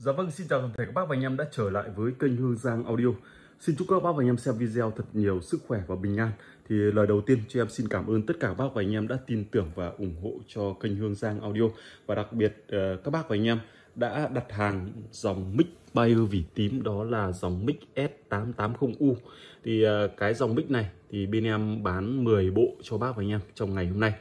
Dạ vâng, xin chào toàn thể các bác và anh em đã trở lại với kênh Hương Giang Audio. Xin chúc các bác và anh em xem video thật nhiều sức khỏe và bình an. Thì lời đầu tiên cho em xin cảm ơn tất cả các bác và anh em đã tin tưởng và ủng hộ cho kênh Hương Giang Audio và đặc biệt ờ, các bác và anh em đã đặt hàng dòng mic Bayer vỉ tím đó là dòng mic S880U. Thì ờ, cái dòng mic này thì bên em bán 10 bộ cho bác và anh em trong ngày hôm nay.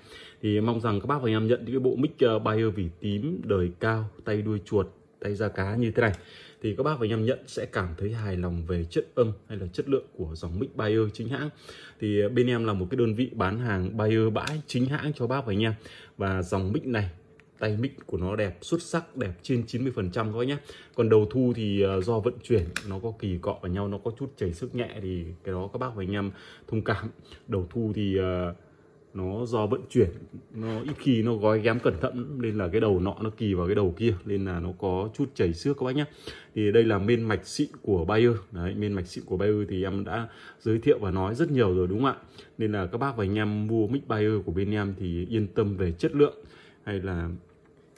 Thì mong rằng các bác và anh em nhận những cái bộ mic ờ, Bayer vỉ tím đời cao, tay đuôi chuột tay ra cá như thế này thì các bác và anh em nhận sẽ cảm thấy hài lòng về chất âm hay là chất lượng của dòng mic Bayer chính hãng thì ờ, bên em là một cái đơn vị bán hàng Bayer bãi chính hãng cho bác và anh em và dòng mic này tay mic của nó đẹp xuất sắc đẹp trên 90 phần trăm các nhé còn đầu thu thì ờ, do vận chuyển nó có kỳ cọ vào nhau nó có chút chảy sức nhẹ thì cái đó các bác và anh em thông cảm đầu thu thì uh, nó do vận chuyển nó ít khi nó gói ghém cẩn thận nên là cái đầu nọ nó kỳ vào cái đầu kia nên là nó có chút chảy xước các bác nhé thì đây là bên mạch xịn của Bayer đấy men mạch xịn của Bayer thì em đã giới thiệu và nói rất nhiều rồi đúng không ạ nên là các bác và anh em mua mic Bayer của bên em thì yên tâm về chất lượng hay là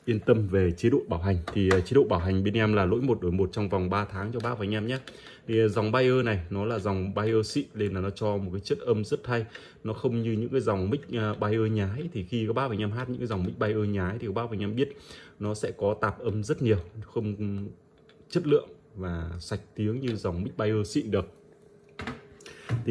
yên tâm về chế độ bảo hành thì à, chế độ bảo hành bên em là lỗi một đổi một trong vòng 3 tháng cho bác và anh em nhé thì à, dòng Bayer này nó là dòng Bayer xịn nên là nó cho một cái chất âm rất hay nó không như những cái dòng mic à, Bayer nhái thì khi các bác và anh em hát những cái dòng mic Bayer nhái thì các bác và anh em biết nó sẽ có tạp âm rất nhiều không chất lượng và sạch tiếng như dòng mic Bayer xịn được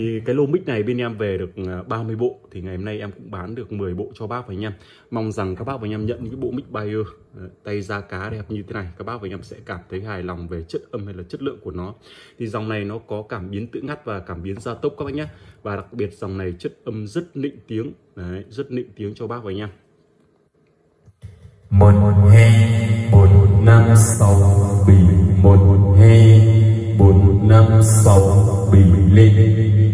thì cái lô mic này bên em về được 30 à, bộ thì ngày hôm nay em cũng bán được 10 bộ cho bác và anh em mong rằng các bác và anh em nhận những cái bộ mic Bayer à, tay da cá đẹp như thế này các bác và anh em sẽ cảm thấy hài lòng về chất âm hay là chất lượng của nó thì dòng này nó có cảm biến tự ngắt và cảm biến gia tốc các bác nhé và đặc biệt dòng này chất âm rất nịnh tiếng Đấy, rất nịnh tiếng cho bác và anh em một hai một năm sáu bảy một hai bốn năm sáu bảy lên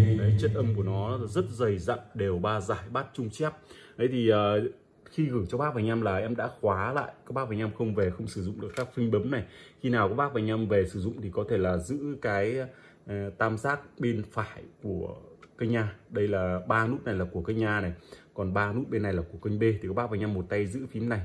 chất âm của nó rất dày dặn đều ba giải bát trung chép đấy thì uh, khi gửi cho bác và anh em là em đã khóa lại các bác và anh em không về không sử dụng được các phinh bấm này khi nào các bác và anh em về sử dụng thì có thể là giữ cái uh, tam giác bên phải của cây nhà đây là ba nút này là của cây nhà này còn ba nút bên này là của kênh B thì các bác và anh em một tay giữ phím này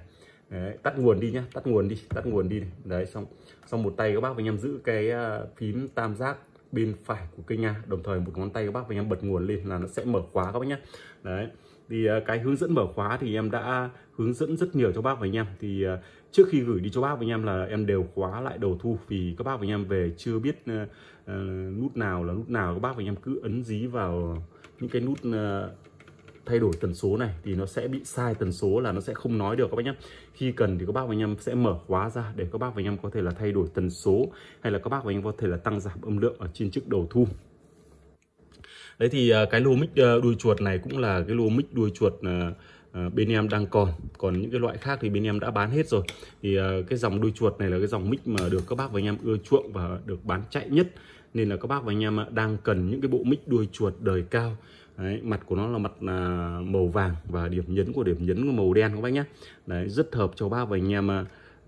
Đấy, tắt nguồn đi nhá tắt nguồn đi tắt nguồn đi này. đấy xong xong một tay các bác và anh em giữ cái ờ, phím tam giác bên phải của kênh nha đồng thời một ngón tay các bác và em bật nguồn lên là nó sẽ mở khóa các bác nhé đấy thì à, cái hướng dẫn mở khóa thì em đã hướng dẫn rất nhiều cho bác và anh em thì à, trước khi gửi đi cho bác và anh em là em đều khóa lại đầu thu vì các bác và anh em về chưa biết uh, nút nào là nút nào các bác và anh em cứ ấn dí vào những cái nút uh, thay đổi tần số này thì nó sẽ bị sai tần số là nó sẽ không nói được các bác nhé khi cần thì các bác và anh em sẽ mở khóa ra để các bác và anh em có thể là thay đổi tần số hay là các bác và anh em có thể là tăng giảm âm lượng ở trên chiếc đầu thu đấy thì à, cái lô mic à, đuôi chuột này cũng là cái lô mic đuôi chuột à, bên em đang còn còn những cái loại khác thì bên em đã bán hết rồi thì cái dòng đuôi chuột này là cái dòng mic mà được các bác và anh em ưa chuộng và được bán chạy nhất nên là các bác và anh em đang cần những cái bộ mic đuôi chuột đời cao Đấy, mặt của nó là mặt là màu vàng và điểm nhấn của điểm nhấn là màu đen các bác nhé Đấy, rất hợp cho bác và anh em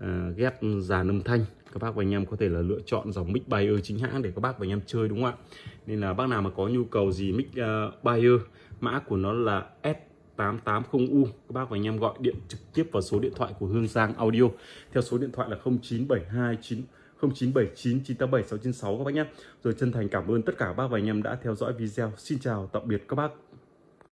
uh, ghép dàn âm thanh các bác và anh em có thể là lựa chọn dòng mic Bayer chính hãng để các bác và anh em chơi đúng không ạ nên là bác nào mà có nhu cầu gì mic uh, Bayer mã của nó là S880U các bác và anh em gọi điện trực tiếp vào số điện thoại của Hương Giang Audio theo số điện thoại là 0972 9 0979 987 696 các bác nhé. Rồi chân thành cảm ơn tất cả các bác và anh em đã theo dõi video. Xin chào, tạm biệt các bác.